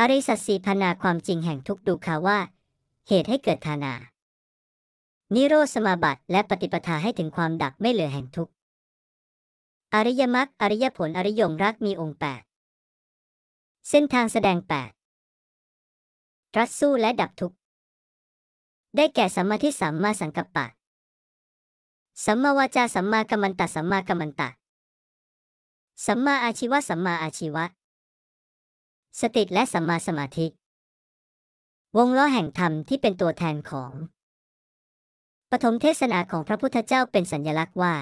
อริสัตสีพนาความจริงแห่งทุกดูขาว่า เหตุให้เกิดทานา นิโรสมาบัติและปฏิปทาให้ถึงความดักไม่เหลือแห่งทุก อริยมรรคอริยผลอริยงรักมีองค์ 8 เส้นทางแสดง8รัสสู้และดับทุกข์ ได้แก่สัมมาทิสัมมาสังกัปปะสัมมาวาจาสัมมากัมมันตะ สัมมากัมมันตะสัมมาอาชีวะสัมมาอาชีวะสติและสัมมาสมาธิวงล้อแห่งธรรมที่เป็นตัวแทนของ ปฐมเทศนาของพระพุทธเจ้าเป็นสัญลักษณ์ว่า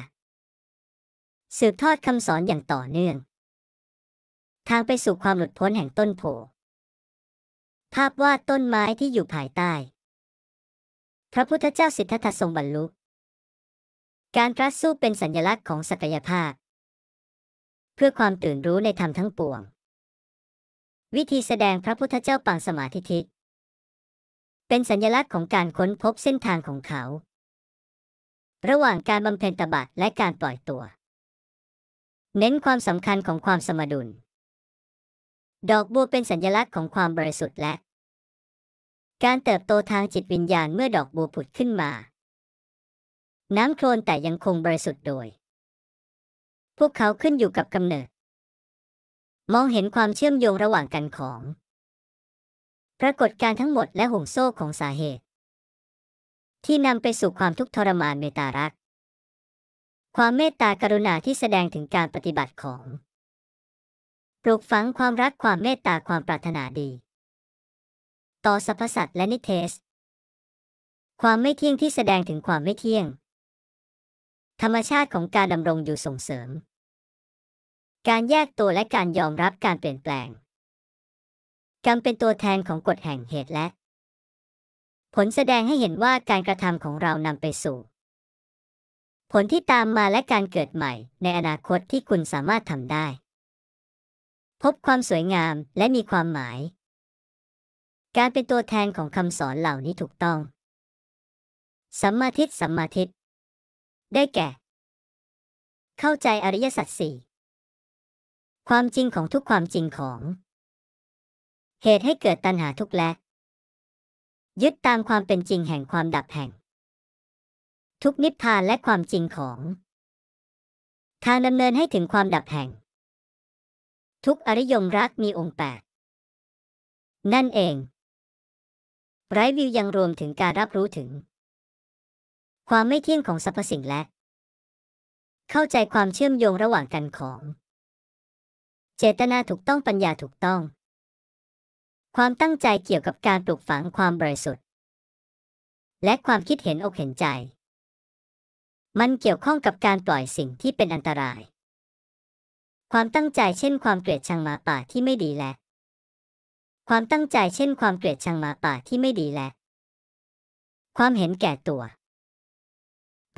สืบทอดคำสอนอย่างต่อเนื่อง ทางไปสู่ความหลุดพ้นแห่งต้นโพภาพวาดต้นไม้ที่อยู่ภายใต้ พระพุทธเจ้าสิทธัตถะทรงบรรลุการรัสู้เป็นสัญลักษณ์ของศักยภาพ เพื่อความตื่นรู้ในธรรมทั้งปวงวิธีแสดงพระพุทธเจ้าปางสมาธิทิเป็นสัญลักษณ์ของการค้นพบเส้นทางของเขา ระหว่างการบำเพ็ญตบะและการปล่อยตัว เน้นความสำคัญของความสมดุล ดอกบัวเป็นสัญลักษณ์ของความบริสุทธิ์และ การเติบโตทางจิตวิญญาณเมื่อดอกบัวผุดขึ้นมา น้ำโคลนแต่ยังคงบริสุทธิ์โดย พวกเขาขึ้นอยู่กับกำเนิดมองเห็นความเชื่อมโยงระหว่างกันของปรากฏการทั้งหมดและห่วงโซ่ของสาเหตุ ที่นำไปสู่ความทุกข์ทรมานเมตารัก ความเมตตากรุณาที่แสดงถึงการปฏิบัติของปลูกฝังความรักความเมตตาความปรารถนาดี ต่อสรรพสัตว์และนิเทศ ความไม่เที่ยงที่แสดงถึงความไม่เที่ยง ธรรมชาติของการดำรงอยู่ส่งเสริมการแยกตัวและการยอมรับการเปลี่ยนแปลงกรรมเป็นตัวแทนของกฎแห่งเหตุและ ผลแสดงให้เห็นว่าการกระทำของเรานำไปสู่ ผลที่ตามมาและการเกิดใหม่ในอนาคตที่คุณสามารถทำได้ พบความสวยงามและมีความหมาย การเป็นตัวแทนของคำสอนเหล่านี้ถูกต้อง สัมมาทิฏสัมมาทิฏได้แก่ เข้าใจอริยสัจสี่ความจริงของทุกความจริงของ เหตุให้เกิดตัณหาทุกและยึดตามความเป็นจริงแห่งความดับแห่ง ทุกนิพพานและความจริงของ ทางดำเนินให้ถึงความดับแห่ง ทุกอริยมรักมีองค์แปดนั่นเอง ไร้วิวยังรวมถึงการรับรู้ถึง ความไม่เที่ยงของสรรพสิ่งและ เข้าใจความเชื่อมโยงระหว่างกันของเจตนาถูกต้องปัญญาถูกต้อง ความตั้งใจเกี่ยวกับการปลูกฝังความบริสุทธิ์ และความคิดเห็นอกเห็นใจ มันเกี่ยวข้องกับการปล่อยสิ่งที่เป็นอันตราย ความตั้งใจเช่นความเกลียดชังหมาป่าที่ไม่ดีและความตั้งใจเช่นความเกลียดชังหมาป่าที่ไม่ดีและความเห็นแก่ตัว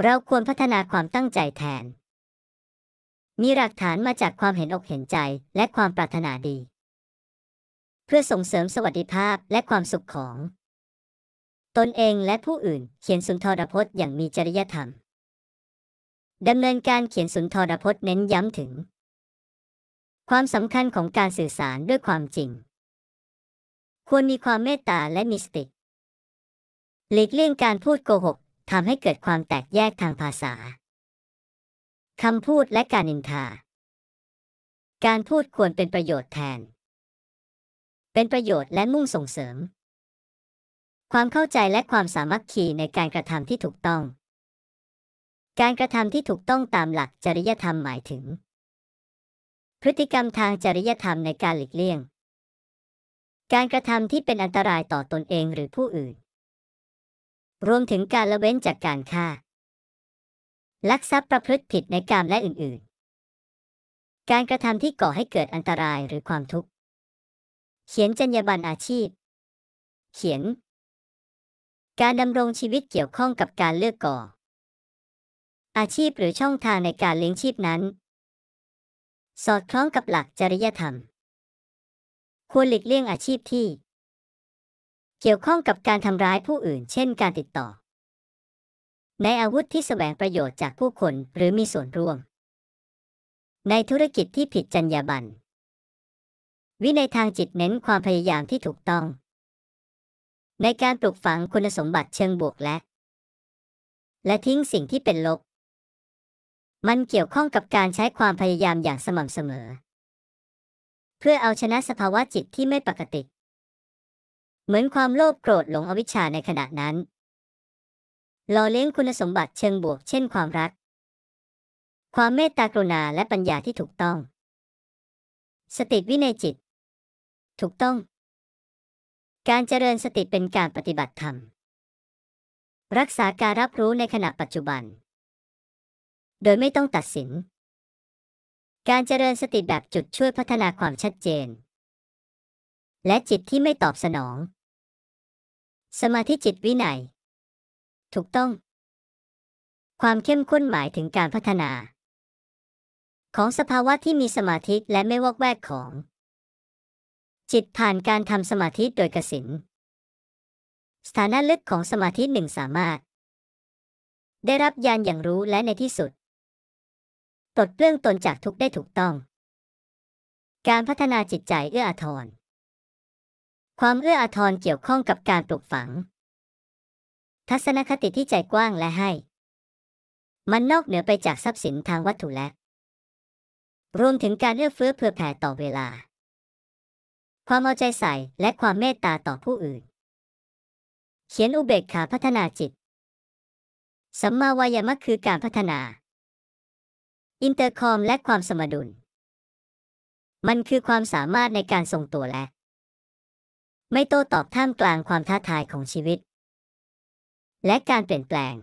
เราควรพัฒนาความตั้งใจแทนมีหลักฐานมาจากความเห็นอกเห็นใจและความปรารถนาดี เพื่อส่งเสริมสวัสดิภาพและความสุขของ ตนเองและผู้อื่นเขียนสุนทรพจน์อย่างมีจริยธรรมดำเนินการเขียนสุนทรพจน์เน้นย้ำถึง ความสำคัญของการสื่อสารด้วยความจริง ควรมีความเมตตาและมิสติหลีกเลี่ยงการพูดโกหกทำให้เกิดความแตกแยกทางภาษาคำพูดและการนินทา การพูดควรเป็นประโยชน์แทน เป็นประโยชน์และมุ่งส่งเสริม ความเข้าใจและความสามัคคีในการกระทำที่ถูกต้อง การกระทำที่ถูกต้องตามหลักจริยธรรมหมายถึง พฤติกรรมทางจริยธรรมในการหลีกเลี่ยง การกระทำที่เป็นอันตรายต่อตนเองหรือผู้อื่น รวมถึงการละเว้นจากการฆ่าลักทรัพย์ประพฤติผิดในการและอื่นๆ การกระทำที่ก่อให้เกิดอันตรายหรือความทุกข์ เขียนจรรยาบรรณอาชีพ เขียน การดำรงชีวิตเกี่ยวข้องกับการเลือกก่อ อาชีพหรือช่องทางในการเลี้ยงชีพนั้น สอดคล้องกับหลักจริยธรรมควรหลีกเลี่ยงอาชีพที่ เกี่ยวข้องกับการทำร้ายผู้อื่น เช่น การติดต่อในอาวุธที่แสวงประโยชน์จากผู้คนหรือมีส่วนร่วม ในธุรกิจที่ผิดจรรยาบรรณวินัยทางจิตเน้นความพยายามที่ถูกต้อง ในการปลูกฝังคุณสมบัติเชิงบวกและ และทิ้งสิ่งที่เป็นลบมันเกี่ยวข้องกับการใช้ความพยายามอย่างสม่ำเสมอ เพื่อเอาชนะสภาวะจิตที่ไม่ปกติ เหมือนความโลภโกรธหลงอวิชชาในขณะนั้นหล่อเลี้ยงคุณสมบัติเชิงบวก เช่นความรัก ความเมตตากรุณาและปัญญาที่ถูกต้อง สติวินัยจิต ถูกต้อง การเจริญสติเป็นการปฏิบัติธรรม รักษาการรับรู้ในขณะปัจจุบัน โดยไม่ต้องตัดสิน การเจริญสติแบบจุดช่วยพัฒนาความชัดเจน และจิตที่ไม่ตอบสนอง สมาธิจิตวินัยถูกต้อง ความเข้มข้นหมายถึงการพัฒนา ของสภาวะที่มีสมาธิและไม่วอกแวกของ จิตผ่านการทำสมาธิโดยกสินสถานะลึกของสมาธิหนึ่งสามารถ ได้รับยานอย่างรู้และในที่สุด ตดเปลื้องตนจากทุกได้ถูกต้อง การพัฒนาจิตใจเอื้ออาทร ความเอื้ออาทรเกี่ยวข้องกับการปลูกฝังทัศนคติที่ใจกว้างและให้ มันนอกเหนือไปจากทรัพย์สินทางวัตถุและ รวมถึงการเอื้อเฟื้อเผื่อแผ่ต่อเวลา ความเอาใจใส่และความเมตตาต่อผู้อื่น เขียนอุเบกขาพัฒนาจิต สัมมาวายามะคือการพัฒนา อินเตอร์คอมและความสมดุล มันคือความสามารถในการทรงตัวและ ไม่โต้ตอบท่ามกลางความท้าทายของชีวิตและการเปลี่ยนแปลง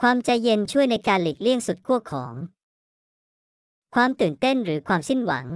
ความใจเย็นช่วยในการหลีกเลี่ยงสุดขั้วของ ความตื่นเต้นหรือความสิ้นหวัง